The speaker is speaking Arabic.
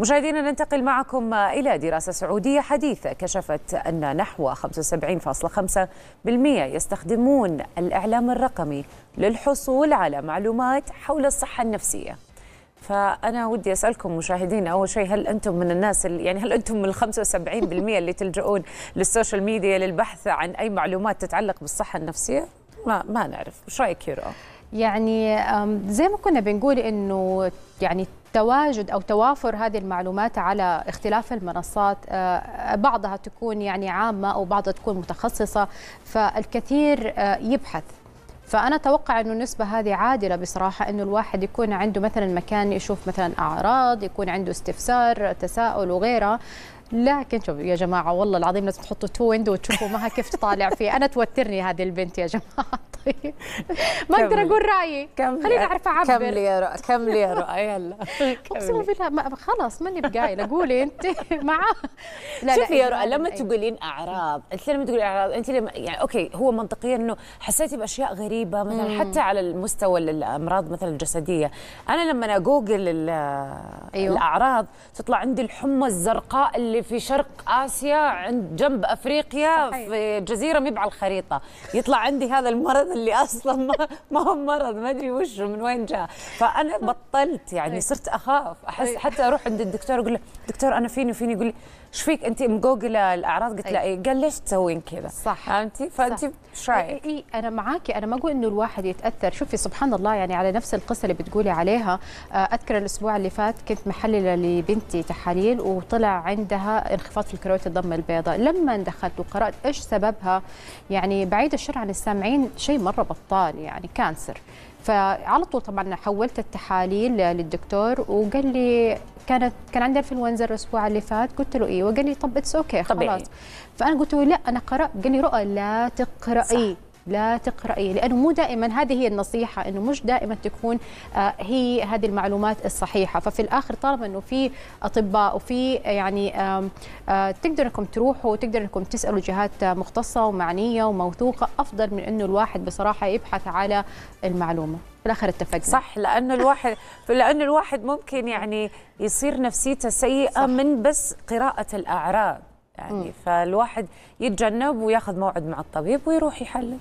مشاهدينا ننتقل معكم إلى دراسة سعودية حديثة كشفت أن نحو 75.5% يستخدمون الإعلام الرقمي للحصول على معلومات حول الصحة النفسية فأنا ودي أسألكم مشاهدينا أول شيء هل أنتم من الناس اللي يعني هل أنتم من ال 75% اللي تلجؤون للسوشيال ميديا للبحث عن أي معلومات تتعلق بالصحة النفسية؟ ما ما نعرف، وش رأيك يورو؟ يعني زي ما كنا بنقول انه يعني تواجد او توافر هذه المعلومات على اختلاف المنصات بعضها تكون يعني عامه او بعضها تكون متخصصه فالكثير يبحث فانا اتوقع انه النسبه هذه عادله بصراحه انه الواحد يكون عنده مثلا مكان يشوف مثلا اعراض يكون عنده استفسار تساؤل وغيره لكن شوف يا جماعه والله العظيم لازم تحطوا تو ويندو وتشوفوا معها كيف تطالع فيه انا توترني هذه البنت يا جماعه ما اقدر اقول رايي خليني اعرف اعبر كملي يا رؤى كملي يا رؤى يلا اقسم بالله خلاص ماني بقايله قولي انت مع لا شوفي يا إيه، رؤى لما تقولين اعراض انت لما تقولين اعراض انت لما يعني اوكي هو منطقيا انه حسيتي باشياء غريبه مثلا حتى على المستوى الامراض مثلا الجسديه انا لما اجوجل أيوه. الاعراض تطلع عندي الحمى الزرقاء اللي في شرق اسيا عند جنب افريقيا صحيح. في جزيره مبع الخريطه يطلع عندي هذا المرض اللي اصلا ما, ما هو مرض ما ادري وشه من وين جاء فانا بطلت يعني إيه. صرت اخاف احس إيه. حتى اروح عند الدكتور اقول له دكتور انا فيني وفيني يقول لي ايش فيك انت مجوجله الاعراض قلت له اي إيه، قال ليش تسوين كذا صح فهمتي فانت ايش رايك اي انا معاكي انا ما اقول انه الواحد يتاثر شوفي سبحان الله يعني على نفس القصه اللي بتقولي عليها آه، اذكر الاسبوع اللي فات كنت محلله لبنتي تحاليل وطلع عندها انخفاض في الكرويه الضم البيضاء لما دخلت وقرات ايش سببها يعني بعيد الشر عن السامعين شيء مره بطال يعني كانسر فعلى طول طبعا حولت التحاليل للدكتور وقال لي كانت كان عندي انفلونزا الاسبوع اللي فات قلت له ايه قال لي طب اتس اوكي خلاص طبيعي. فانا قلت له لا انا قرات قال لي رؤى لا تقراي صح. لا تقرأي لأنه مو دائما هذه هي النصيحة أنه مش دائما تكون آه، هي هذه المعلومات الصحيحة ففي الآخر طالما أنه في أطباء وفي يعني آه، تقدر أنكم تروحوا وتقدر أنكم تسألوا جهات مختصة ومعنية وموثوقة أفضل من أنه الواحد بصراحة يبحث على المعلومة في الاخر اتفقنا صح لانه الواحد لانه الواحد ممكن يعني يصير نفسيته سيئه صح. من بس قراءه الاعراض يعني م. فالواحد يتجنب وياخذ موعد مع الطبيب ويروح يحلل